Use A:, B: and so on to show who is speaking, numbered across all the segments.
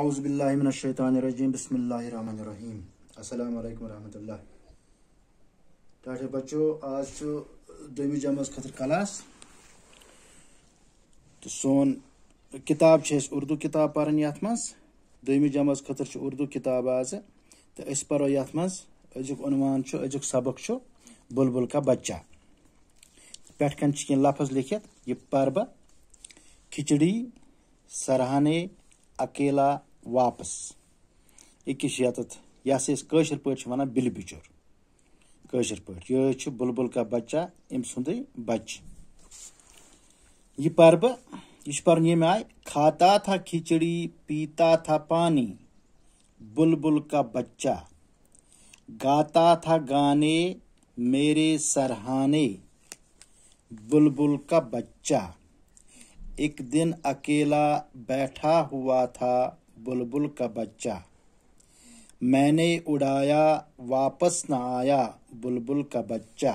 A: आउज़बिल्लिमिनशैतानरजीम बसमीम अल्लाम वरहमल टाठे बच्चों आज दमी जमस खतर क्लास तो सोन किताब उर्दू किताब पान ये दमी जमस खतर उर्दू किताब आज तो अस पो ये अजुक सबक बुलबुल का बच्चा पे कह लफज लिखित यह पर्ब खिचड़ी सरहाने अकेला वापस अकिस ये कशर पा बिल बिचुर कशर पे बुलबुल का बच्चा अम सुद बच यह पर् यह आय खाता था खिचड़ी पीता था पानी बुलबुल का बच्चा गाता था गाने मेरे सरहाने बुलबुल का बच्चा एक दिन अकेला बैठा हुआ था बुलबुल का बच्चा मैंने उड़ाया वापस न आया बुलबुल का बच्चा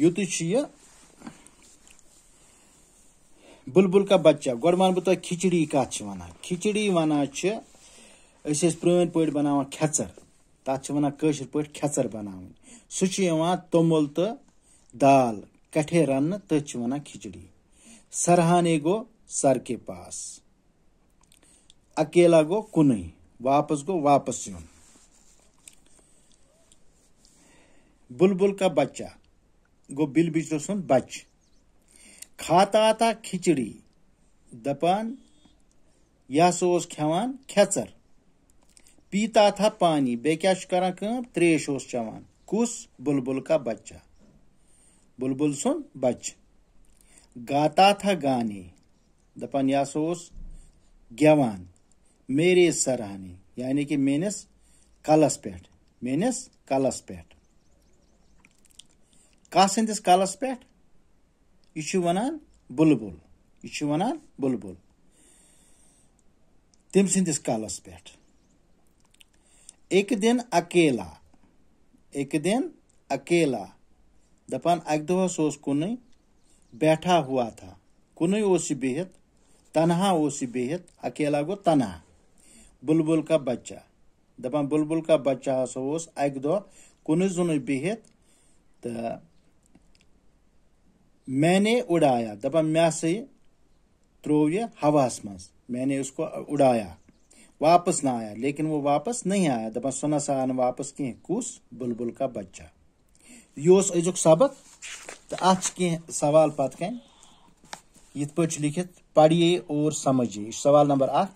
A: युत बुलबुल का बच्चा गोड़ वन बह खिचड़ी कत वन खिचड़ी वन पर्न पे बना खेचर तथा वन पे खेचर बना सह तो दाल कठे रन तथ वन खिचड़ी सरहाने गो सर के पास अकेला गो कुन वापस गो वापस यून बुलबुल का बच्चा गो बिल बिजरो सुन बच खाता था खिचड़ी दपान यह सो खेवान खेचर पीता था पानी बे क्या कम त्रेश चवान कुस बुलबुल का बच्चा बुलबुल सुन बच गाता था गाने दपन यह गेवान मेरे सराहने यानी कि मेनस कलस पे मेनस कलस पे कस हंदिस कलस पे यह वनान बुलबुल यह वनान बुलबुल तम संदिस कलस पे एक दिन अकेला एक दिन अकेला दपान अक दहस कुन बैठा हुआ था कुन बेहत तनहा बेहत अकेला गो तनहा बुलबुल का बच्चा दपान बुलबुल का बच्चा हस अक दह कुन जुन बेहत तो मैंने उड़ाया दपान मे से त्रो ये हवास मज मैंने उसको उड़ाया वापस ना आया लेकिन वो वापस नहीं आया दपान सो ना सा वापस कह कुस बुलबुल का बच्चा यह अजुक सबक तो अत सवाल पत कन इत पे लिखित पढ़िए और समझिए सवाल नंबर अख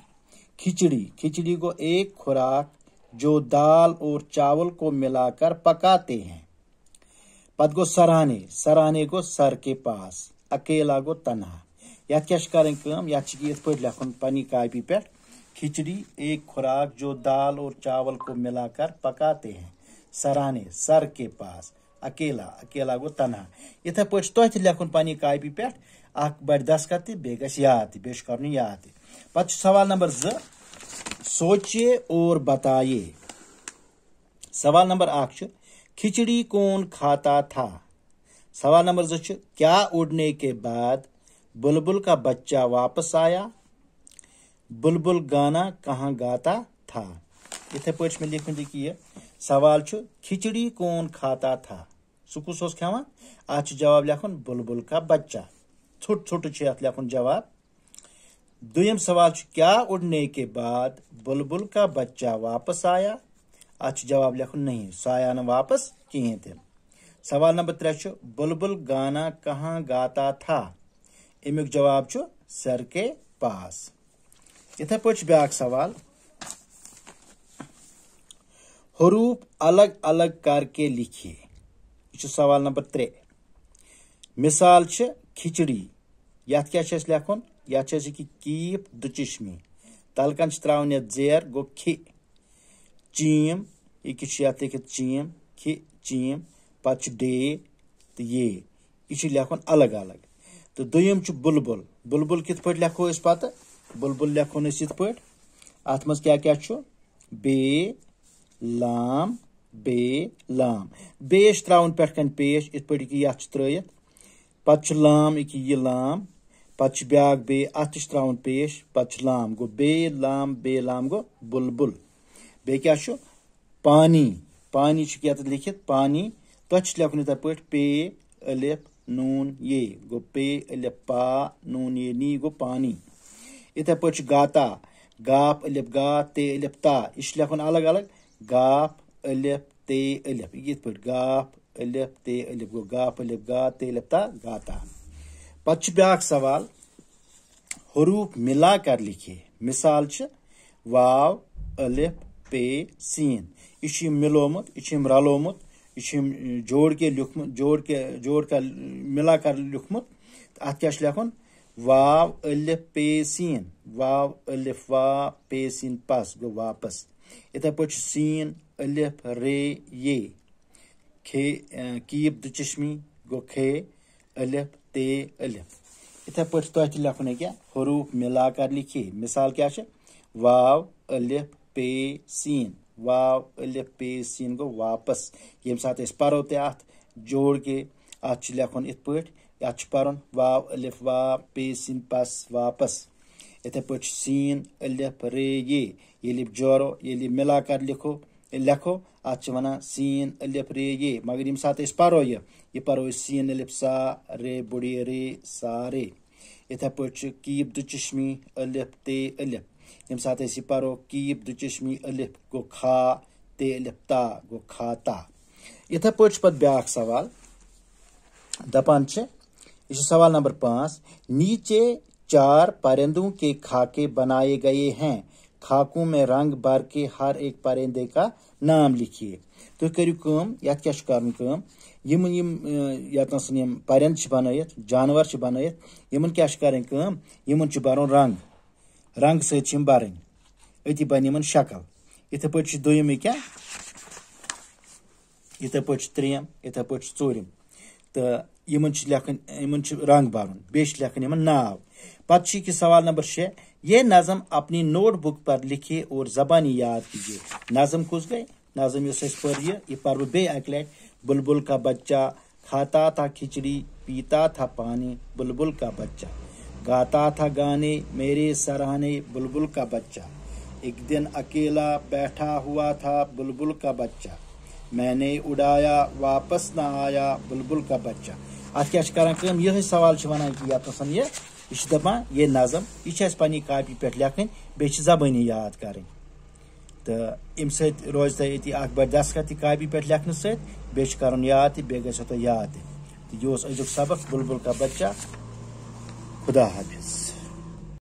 A: खिचड़ी खिचड़ी को एक खुराक जो दाल और चावल को मिलाकर पकाते हैं पत गो सराहने सराहने गो सर के पास अकेला गो तनहा यथ क्या करें कम यथ पे लेखन पनी कापी पे खिचड़ी एक खुराक जो दाल और चावल को मिलाकर पकाते हैं सराहने सर के पास अकेला अकेला गो तनहा इथे पे तो लेखन पन्नी कापि पे बढ़ दस्खत तो बे याद बे कर याद पे सवाल नंबर ज सोचे और बताए सवाल नंबर खिचड़ी कौन खाता था सवाल नंबर जो क्या उड़ने के बाद बुलबुल का बच्चा वापस आया बुलबुल गाना कहाँ गाता था इथे पे लिखुन कि सवाल खिचड़ी कौन खाता था سکوس اوس کھیٚوان اتھ چھُ جواب لیکھُن بُلبُل کا بچہ ژھوٚٹ ژھوٚٹُے چھُ اتھ لیکھُن جواب دوٚیِم سوال چھُ کیٛاہ اُڑنے کے بعد بُلبُل کا بچہ واپس آیا اتھ چھُ جواب لیکھُن نہیں سُہ آیا نہٕ واپس کِہیٖنۍ تہِ سوال نمبر ترٛےٚ چھُ بُلبُل گانا کہاں گاتا تھا امیُک جواب چھُ سر کے پاس یِتھے پٲٹھۍ چھُ بیٛاکھ سوال حروٗف الگ الگ کر کے لیکھے सवाल नंबर त्रे मिसाल खिचड़ी ये क्या लेखन ये कीप दुचिशमी तलकन त्रावन ये जेर गो खि चीम यह चीम खि चीम पे डे तो ये यह लखन अलग अलग तो दुम बुलबुल बुलबुल कित पे लेखो पत बुलबुल लेखो इत पे अत क्या क्या बे लाम بے لام بیش ترٛاوُن پہ کن پیش ات پٲٹھۍ یہِ یَتھ چھِ ترٛٲیِتھ لام اکی یہ لام پَتہٕ چھُ بے بیٚیہِ اَتھ پیش پَتہٕ لام گو بے لام بے لام گوٚو بُلبُل بے کیا شو پانی پانی کیا یَتھ لیٚکھِتھ پانی تۄہہِ چھُ لیٚکھُن یِتھَے پے ألِف نون یے گو پے ألِف پا نون یے نی گو پانی یِتھَے پٲٹھۍ گاتا گاپ ألِف گا تے ألِف تا یہِ چھُ الگ الگ گاپ ألف تي ألف يتھ پٲٹھۍ گاف ألف تے ألف گوٚو گاف ألف گا تہِ ألف تا گاتا پتہٕ چھُ بیٛاکھ سوال حروٗف مِلا کر لیکھے مِثال چھِ واو ألف پے سیٖن یہِ چھُ یِم مِلومُت یہِ چھُ یِم رَلومُت یہِ چھُ یِم جوڑ کے لیوٗکھمُت جوڑ کے جوڑ کر مِلا کر لیوٗکھمُت اَتھ کیٛاہ چھُ لیکھُن واو ألف پے سیٖن واو ألف وا پے سیٖن پَس گوٚو واپَس یِتھَے پٲٹھۍ چھُ سیٖن अलिफ रे ये खे कीब दुचश्मी गो खे अलिफ ते अलिफ इथ पे तुह लेखन क्या हरूफ मिला कर लिखे मिसाल क्या वाव अलिफ पे सीन वाव अलिफ पे सीन गो वापस ये साथ पो ते अत जोड़ के अत लेखन इत पे अत पन वाव अलिफ वाव पे सीन पस वापस इथ पे सीन अलिफ रे ये ये जोरो ये मिला कर लिखो लेखो अत वन सीन अलिफ रे ये मगर यम सात पो यह यह पो सीन अलिफ सा रे बुड़ी रे सा रे इथ पे कीब दुचश्मी अलिफ ते अलिफ ये सात यह पो कीब दुचश्मी अलिफ गो खा ते अलिफ ता गो खा ता इथे पे प्या सवाल दपान से यह सवाल नंबर पाँच नीचे चार परिंदों के खाके बनाए गए हैं खाकों में रंग भर के हर एक परिंदे का नाम लिखिए तो करियो कम यात क्या छु कम यम यम यातनस परिंद छु जानवर छु बनयत यमन क्या छु करन कम रंग रंग सहित छु भरन अति बन यमन शक्ल इथे पठ छु क्या इथे पठ छु त्रियम इथे पठ तो इन छु लेखन यमन छु रंग नाव पत सवाल नंबर शे ये नज़म अपनी नोटबुक पर लिखिए और ज़बानी याद कीजिए नज़म कुछ गए नज़म इस पढ़िए ये पर्व बे अकल बुलबुल का बच्चा खाता था खिचड़ी पीता था पानी बुलबुल का बच्चा गाता था गाने मेरे सराहने बुलबुल का बच्चा एक दिन अकेला बैठा हुआ था बुलबुल का बच्चा मैंने उड़ाया वापस ना आया बुलबुल का बच्चा अत क्या कर सवाल वन कि ये یہِ چھِ دَپان یے نظم یہِ چھِ اَسہِ پنٛنہِ کاپی پٮ۪ٹھ لیکھٕنۍ بیٚیہِ چھِ زبٲنی یاد کَرٕنۍ تہٕ اَمہِ سۭتۍ روزِ تۄہہِ ییٚتی اَکھ بردسخت تہِ کاپی پٮ۪ٹھ لیکھنہٕ سۭتۍ بیٚیہِ چھُ کَرُن یاد تہِ بیٚیہِ گژھیو تۄہہِ یاد تہِ تہٕ یہِ اوس أزیُک سبق بُلبُل کا بَچہ خُدا حافِظ